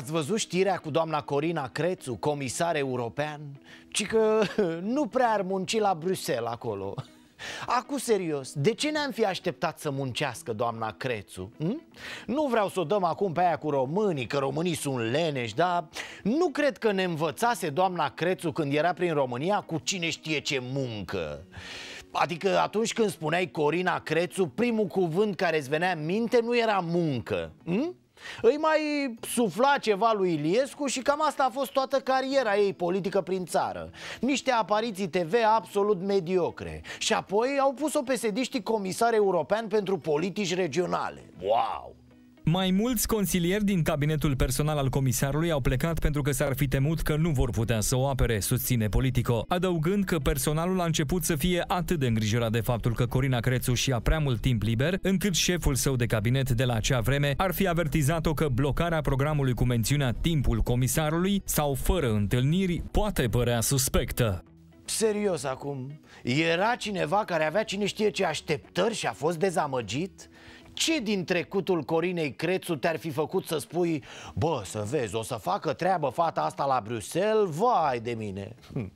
Ați văzut știrea cu doamna Corina Crețu, comisar european? Ci că nu prea ar munci la Bruxelles acolo Acu serios, de ce ne-am fi așteptat să muncească doamna Crețu? Hm? Nu vreau să o dăm acum pe aia cu românii, că românii sunt leneși, dar nu cred că ne învățase doamna Crețu când era prin România cu cine știe ce muncă. Adică atunci când spuneai Corina Crețu, primul cuvânt care îți venea în minte nu era muncă. Hm? Îi mai sufla ceva lui Iliescu și cam asta a fost toată cariera ei politică prin țară Niște apariții TV absolut mediocre Și apoi au pus-o pe sediștii comisar european pentru politici regionale Wow! Mai mulți consilieri din cabinetul personal al comisarului au plecat pentru că s-ar fi temut că nu vor putea să o apere, susține Politico, adăugând că personalul a început să fie atât de îngrijorat de faptul că Corina Crețu și-a prea mult timp liber, încât șeful său de cabinet de la acea vreme ar fi avertizat-o că blocarea programului cu mențiunea timpul comisarului sau fără întâlniri poate părea suspectă serios acum, era cineva care avea cine știe ce așteptări și a fost dezamăgit? ce din trecutul Corinei Crețu te-ar fi făcut să spui Bă, să vezi, o să facă treabă fata asta la Bruxelles, vai de mine hm.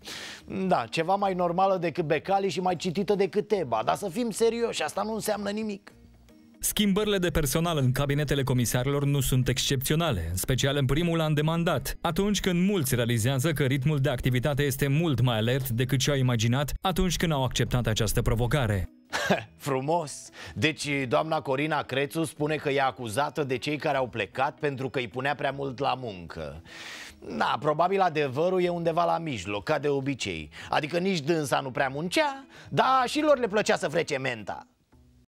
Da, ceva mai normală decât Becali și mai citită decât Eba Dar să fim serioși, asta nu înseamnă nimic Schimbările de personal în cabinetele comisarilor nu sunt excepționale, în special în primul an de mandat. Atunci când mulți realizează că ritmul de activitate este mult mai alert decât ce au imaginat atunci când au acceptat această provocare. Frumos! Deci doamna Corina Crețu spune că e acuzată de cei care au plecat pentru că îi punea prea mult la muncă Da, probabil adevărul e undeva la mijloc, ca de obicei Adică nici dânsa nu prea muncea, dar și lor le plăcea să frece menta